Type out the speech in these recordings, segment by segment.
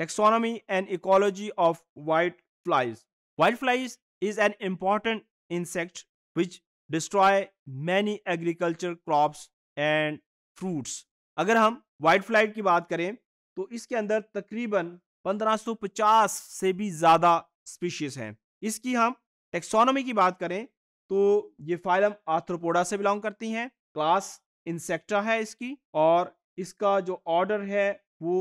taxonomy and ecology of whiteflies. Whiteflies is an important insect which destroy many agriculture crops and fruits. अगर हम white fly की बात करें तो इसके अंदर तकरीबन 1550 से भी ज़्यादा स्पीशीज हैं इसकी हम टेक्सोनॉमी की बात करें तो ये फाइलम आर्थ्रोपोडा से बिलोंग करती हैं क्लास इंसेक्टा है इसकी और इसका जो ऑर्डर है वो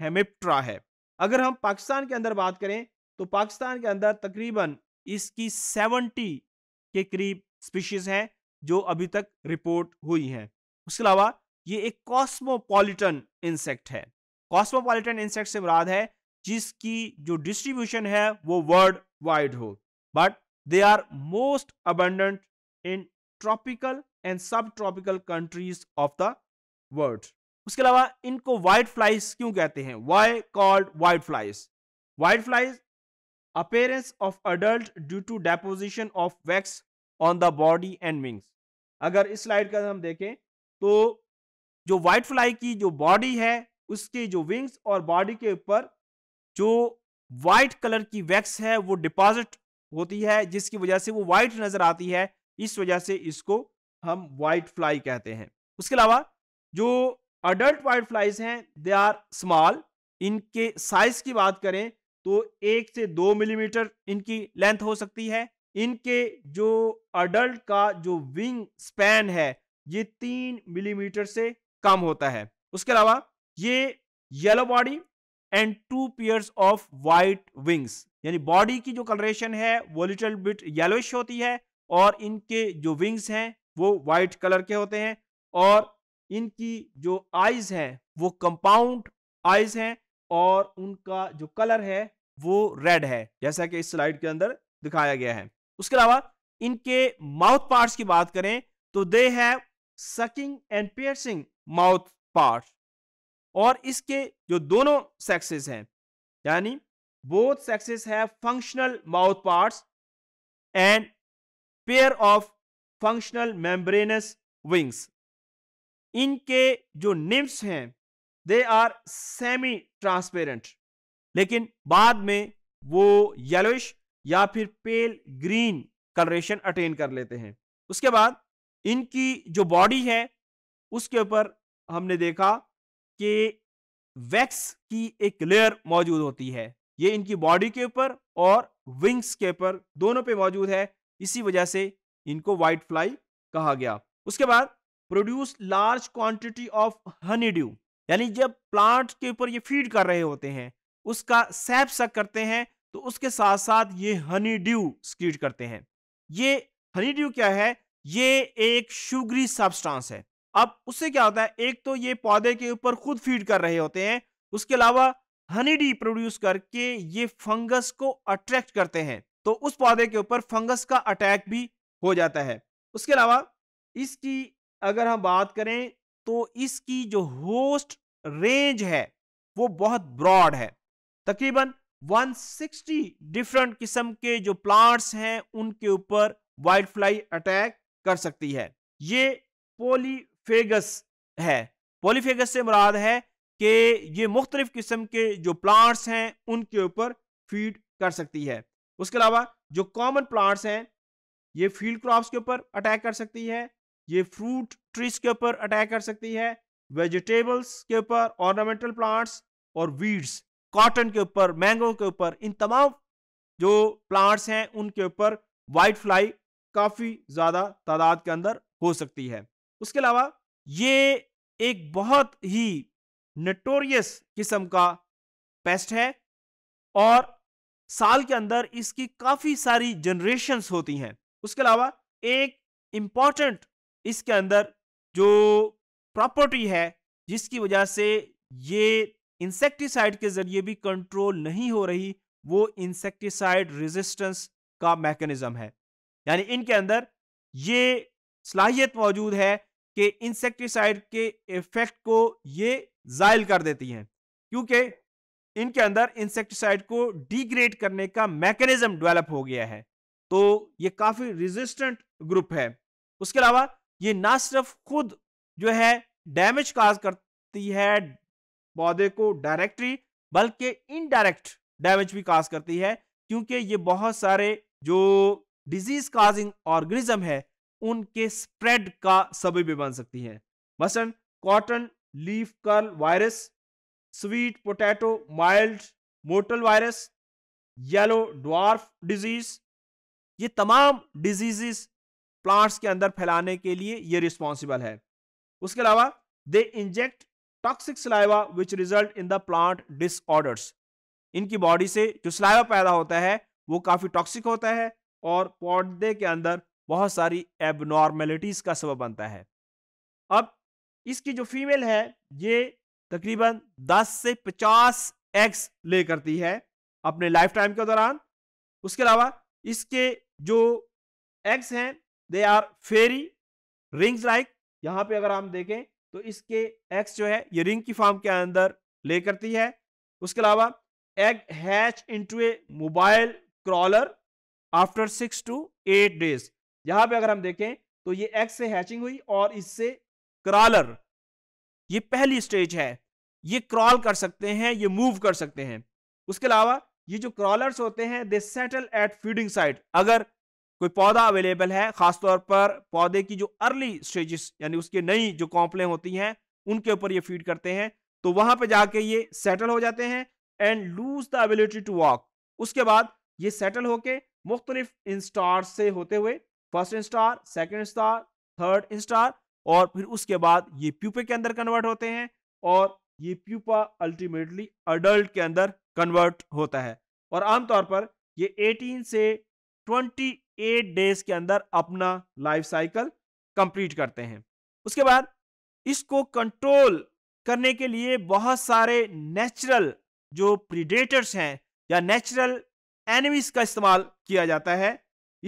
हेमिप्ट्रा है अगर हम पाकिस्तान के अंदर बात करें तो पाकिस्तान के अंदर तकरीबन इसकी सेवेंटी के करीब स्पीशीज़ हैं जो अभी तक रिपोर्ट हुई हैं उसके अलावा ये एक कॉस्मोपॉलिटन इंसेक्ट है कॉस्मोपॉलिटन इंसेक्ट से मुराद है जिसकी जो डिस्ट्रीब्यूशन है वो वर्ल्ड वाइड हो but they are most abundant in tropical and subtropical countries of the world उसके अलावा इनको व्हाइट फ्लाइज क्यों कहते हैं why called white flies white flies appearance of adult due to deposition of wax on the body and wings अगर इस slide का हम देखें तो जो व्हाइट फ्लाई की जो बॉडी है उसके जो विंग्स और बॉडी के ऊपर जो व्हाइट कलर की वैक्स है वो डिपॉजिट होती है जिसकी वजह से वो व्हाइट नज़र आती है इस वजह से इसको हम व्हाइट फ्लाई कहते हैं उसके अलावा जो अडल्ट वाइट फ्लाइज हैं दे आर स्मॉल इनके साइज की बात करें तो एक से दो मिलीमीटर इनकी लेंथ हो सकती है इनके जो अडल्ट का जो विंग स्पैन है ये तीन मिलीमीटर से कम होता है उसके अलावा ये yellow body and two pairs of white wings यानी बॉडी की जो कलरेशन है वो लिटल बिट येलोइश होती है और इनके जो विंग्स हैं वो वाइट कलर के होते हैं और इनकी जो आइज हैं वो कंपाउंड आइज हैं और उनका जो कलर है वो रेड है जैसा कि इस स्लाइड के अंदर दिखाया गया है उसके अलावा इनके माउथ पार्ट्स की बात करें तो they have sucking and piercing mouth part और इसके जो दोनों सेक्सेस हैं यानी both sexes have functional mouth parts and pair of functional membranous wings इनके जो निम्स हैं दे आर सेमी ट्रांसपेरेंट लेकिन बाद में वो येलोइश या फिर पेल ग्रीन कलरेशन अटेन कर लेते हैं उसके बाद इनकी जो बॉडी है उसके ऊपर हमने देखा कि वैक्स की एक लेयर मौजूद होती है ये इनकी बॉडी के ऊपर और विंग्स के ऊपर दोनों पे मौजूद है इसी वजह से इनको व्हाइट फ्लाई कहा गया उसके बाद produce large quantity of honey dew यानी जब प्लांट के ऊपर ये फीड कर रहे होते हैं उसका सैप सक करते हैं तो उसके साथ साथ ये हनी ड्यू स्क्रीट करते हैं ये हनी ड्यू क्या है ये एक शुगरी सब्सटेंस है अब उससे क्या होता है एक तो ये पौधे के ऊपर खुद फीड कर रहे होते हैं उसके अलावा हनी डी प्रोड्यूस करके ये फंगस को अट्रैक्ट करते हैं तो उस पौधे के ऊपर फंगस का अटैक भी हो जाता है उसके अलावा इसकी अगर हम बात करें तो इसकी जो होस्ट रेंज है वो बहुत ब्रॉड है तकरीबन 160 डिफरेंट किस्म के जो प्लांट्स हैं उनके ऊपर वाइल्ड फ्लाई अटैक कर सकती है ये पोलीफेगस है पोलीफेगस से मुराद है कि ये मुख्तलिफ किस्म के जो प्लांट्स हैं उनके ऊपर फीड कर सकती है उसके अलावा जो कॉमन प्लांट्स हैं ये फील्ड क्रॉप्स के ऊपर अटैक कर सकती है ये फ्रूट ट्रीज के ऊपर अटैक कर सकती है वेजिटेबल्स के ऊपर ऑर्नामेंटल प्लांट्स और वीड्स कॉटन के ऊपर मैंगो के ऊपर इन तमाम जो प्लांट्स हैं उनके ऊपर वाइट फ्लाई काफ़ी ज़्यादा तादाद के अंदर हो सकती है उसके अलावा ये एक बहुत ही नटोरियस किस्म का पेस्ट है और साल के अंदर इसकी काफ़ी सारी जनरेशन होती हैं उसके अलावा एक इंपॉर्टेंट इसके अंदर जो प्रॉपर्टी है जिसकी वजह से ये इंसेक्टिसाइड के जरिए भी कंट्रोल नहीं हो रही वो इंसेक्टिसाइड रेजिस्टेंस का मैकेनिज्म है यानी इनके अंदर ये सलाहियत मौजूद है कि इंसेक्टिसाइड के इफेक्ट को ये जायल कर देती हैं क्योंकि इनके अंदर इंसेक्टिसाइड को डिग्रेड करने का मैकेनिज्म डेवलप हो गया है तो ये काफ़ी रेजिस्टेंट ग्रुप है उसके अलावा ये ना सिर्फ खुद जो है डैमेज काज करती है पौधे को डायरेक्टली बल्कि इनडायरेक्ट डैमेज भी काज करती है क्योंकि ये बहुत सारे जो डिजीज काजिंग ऑर्गेनिज्म है उनके स्प्रेड का सबब भी बन सकती है मसलन cotton leaf curl virus sweet potato mild mottle virus yellow dwarf disease ये तमाम डिजीजेस प्लांट्स के अंदर फैलाने के लिए ये रिस्पॉन्सिबल है उसके अलावा they inject toxic saliva which result in the plant disorders इनकी बॉडी से जो सिलाइवा पैदा होता है वो काफ़ी टॉक्सिक होता है और पौधे के अंदर बहुत सारी एबनॉर्मेलिटीज़ का सबब बनता है अब इसकी जो फीमेल है ये तकरीबन 10 से 50 एग्स ले करती है अपने लाइफ टाइम के दौरान उसके अलावा इसके जो एग्स हैं they are fairy rings like यहाँ पे अगर हम देखें तो इसके एक्स जो है ये रिंग की फॉर्म के अंदर ले करती है उसके अलावा egg hatch into a mobile crawler after six to eight days यहां पे अगर हम देखें तो ये एग से हैचिंग हुई और इससे क्रॉलर ये पहली स्टेज है ये क्रॉल कर सकते हैं ये मूव कर सकते हैं उसके अलावा ये जो क्रॉलर्स होते हैं they settle at feeding site अगर कोई पौधा अवेलेबल है खासतौर पर पौधे की जो अर्ली स्टेजेस यानी उसके नई जो कॉम्पले होती हैं उनके ऊपर ये फीड करते हैं तो वहां पे जाके ये सेटल हो जाते हैं and lose the ability to walk उसके बाद ये सेटल होके मुख्तलिफ इंस्टार से होते हुए first instar second instar third instar और फिर उसके बाद ये प्यूपे के अंदर कन्वर्ट होते हैं और ये प्यूपा अल्टीमेटली अडल्ट के अंदर कन्वर्ट होता है और आमतौर पर ये 18 से 28 डेज के अंदर अपना लाइफ साइकिल कंप्लीट करते हैं उसके बाद इसको कंट्रोल करने के लिए बहुत सारे नेचुरल जो प्रीडेटर्स हैं या नेचुरल एनिमीज का इस्तेमाल किया जाता है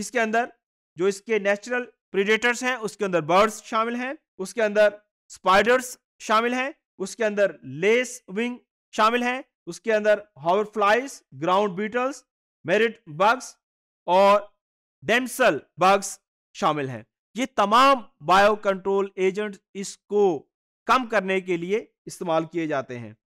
इसके अंदर जो इसके नेचुरल प्रीडेटर्स हैं उसके अंदर बर्ड्स शामिल हैं उसके अंदर स्पाइडर्स शामिल हैं उसके अंदर लेस विंग शामिल हैं उसके अंदर hover flies ground beetles merit bugs और डेंसल बग्स शामिल हैं ये तमाम बायो कंट्रोल एजेंट इसको कम करने के लिए इस्तेमाल किए जाते हैं